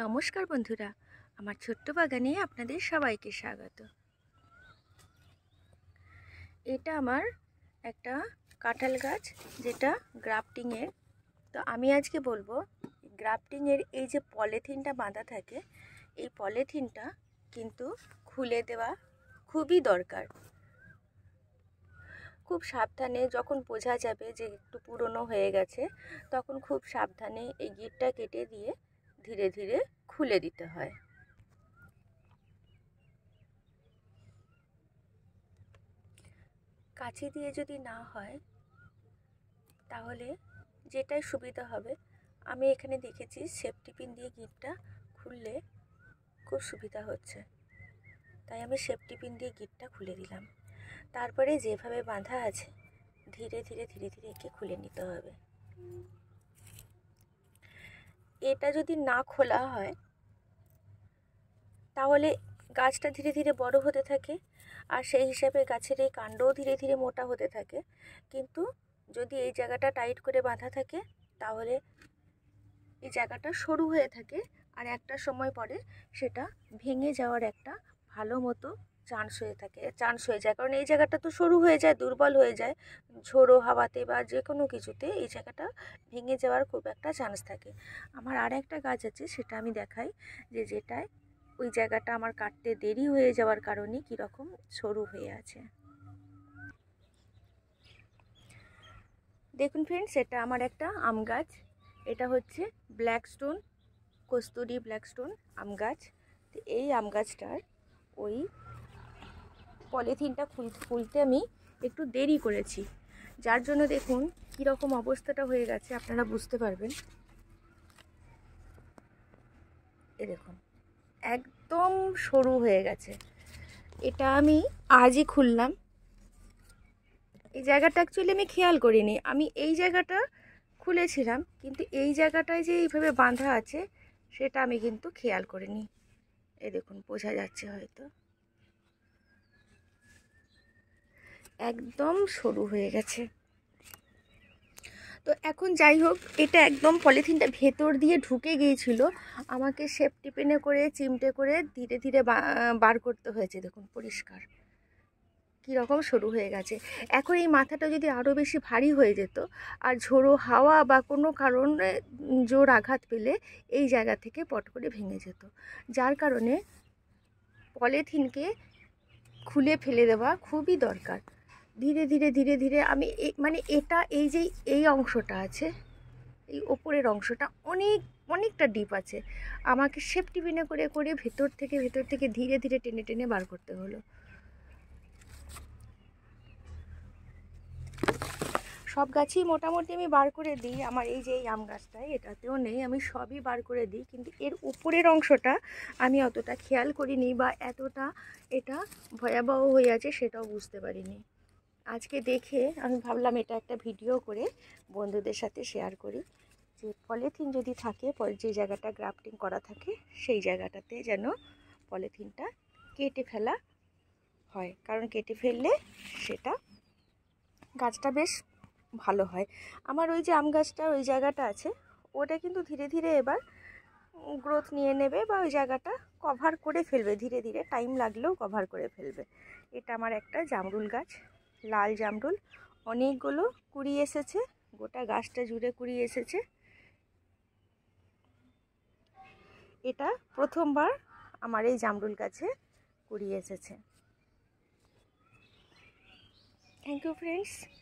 নমস্কার বন্ধুরা আমার ছোট্ট বাগানে আপনাদের সবাইকে স্বাগত এটা আমার একটা কাঁঠাল গাছ যেটা গ্রাফটিংয়ের তো আমি আজকে বলবো গ্রাফটিংয়ের এই যে পলিথিনটা বাঁধা থাকে এই পলিথিনটা কিন্তু খুলে দেওয়া খুবই দরকার খুব সাবধানে যখন বোঝা যাবে যে একটু পুরনো হয়ে গেছে তখন খুব সাবধানে এই গিটটা কেটে দিয়ে ধীরে ধীরে খুলে দিতে হয় কাঁচি দিয়ে যদি না হয় তাহলে যেটাই সুবিধা হবে আমি এখানে দেখেছি সেফটি পিন দিয়ে গিটটা খুললে খুব সুবিধা হচ্ছে তাই আমি সেফটি পিন দিয়ে গিটটা খুলে দিলাম তারপরে যেভাবে বাঁধা আছে ধীরে ধীরে ধীরে ধীরে একে খুলে নিতে হবে এটা যদি না খোলা হয় তাহলে গাছটা ধীরে ধীরে বড় হতে থাকে আর সেই হিসাবে গাছের এই কাণ্ডও ধীরে ধীরে মোটা হতে থাকে কিন্তু যদি এই জায়গাটা টাইট করে বাঁধা থাকে তাহলে এই জায়গাটা সরু হয়ে থাকে আর একটা সময় পরে সেটা ভেঙে যাওয়ার একটা ভালো মতো চান্স হয়ে থাকে চান্স হয়ে যায় কারণ এই জায়গাটা তো সরু হয়ে যায় দুর্বল হয়ে যায় ঝোড়ো হাওয়াতে বা যে কোনো কিছুতে এই জায়গাটা ভেঙে যাওয়ার খুব একটা চান্স থাকে আমার আর একটা গাছ আছে সেটা আমি দেখাই যে যেটায় ওই জায়গাটা আমার কাটতে দেরি হয়ে যাওয়ার কারণে কীরকম সরু হয়ে আছে দেখুন ফ্রেন্ডস এটা আমার একটা আম গাছ এটা হচ্ছে black stone Kasturi black stone আম গাছ তো এই আম গাছটার ওই পলিথিনটা খুলতে আমি একটু দেরি করেছি যার জন্য দেখুন কীরকম অবস্থাটা হয়ে গেছে আপনারা বুঝতে পারবেন এ দেখুন একদম সরু হয়ে গেছে এটা আমি আজই খুললাম এই জায়গাটা অ্যাকচুয়ালি আমি খেয়াল করিনি আমি এই জায়গাটা খুলেছিলাম কিন্তু এই জায়গাটায় যে এইভাবে বাঁধা আছে সেটা আমি কিন্তু খেয়াল করিনি এ দেখুন বোঝা যাচ্ছে হয়তো একদম সরু হয়ে গেছে তো এখন যাই হোক এটা একদম পলিথিনটা ভেতর দিয়ে ঢুকে গিয়েছিল আমাকে শেপ টিপেনে করে চিমটে করে ধীরে ধীরে বার করতে হয়েছে দেখুন পরিষ্কার কীরকম সরু হয়ে গেছে এখন এই মাথাটা যদি আরও বেশি ভারী হয়ে যেত আর ঝোড়ো হাওয়া বা কোনো কারণে জোর আঘাত পেলে এই জায়গা থেকে পট করে ভেঙে যেত যার কারণে পলিথিনকে খুলে ফেলে দেওয়া খুবই দরকার ধীরে ধীরে ধীরে ধীরে আমি মানে এটা এই যে এই অংশটা আছে এই ওপরের অংশটা অনেক অনেকটা ডিপ আছে আমাকে সেফটি বিনে করে করে ভেতর থেকে ভেতর থেকে ধীরে ধীরে টেনে টেনে বার করতে হলো সব গাছই মোটামুটি আমি বার করে দিই আমার এই যে এই আম গাছটাই এটাতেও নেই আমি সবই বার করে দিই কিন্তু এর উপরের অংশটা আমি অতটা খেয়াল করিনি বা এতটা এটা ভয়াবহ হয়ে আছে সেটাও বুঝতে পারিনি আজকে দেখে আমি ভাবলাম এটা একটা ভিডিও করে বন্ধুদের সাথে শেয়ার করি যে পলিথিন যদি থাকে যে জায়গাটা গ্রাফটিং করা থাকে সেই জায়গাটাতে যেন পলিথিনটা কেটে ফেলা হয় কারণ কেটে ফেললে সেটা গাছটা বেশ ভালো হয় আমার ওই যে আম গাছটা ওই জায়গাটা আছে ওটা কিন্তু ধীরে ধীরে এবার গ্রোথ নিয়ে নেবে বা ওই জায়গাটা কভার করে ফেলবে ধীরে ধীরে টাইম লাগলেও কভার করে ফেলবে এটা আমার একটা জামরুল গাছ লাল জামরুল অনেকগুলো কুড়ি এসেছে গোটা গাছটা জুড়ে কুড়ি এসেছে এটা প্রথমবার আমার এই জামরুল গাছে কুড়ি এসেছে থ্যাংক ইউ ফ্রেন্ডস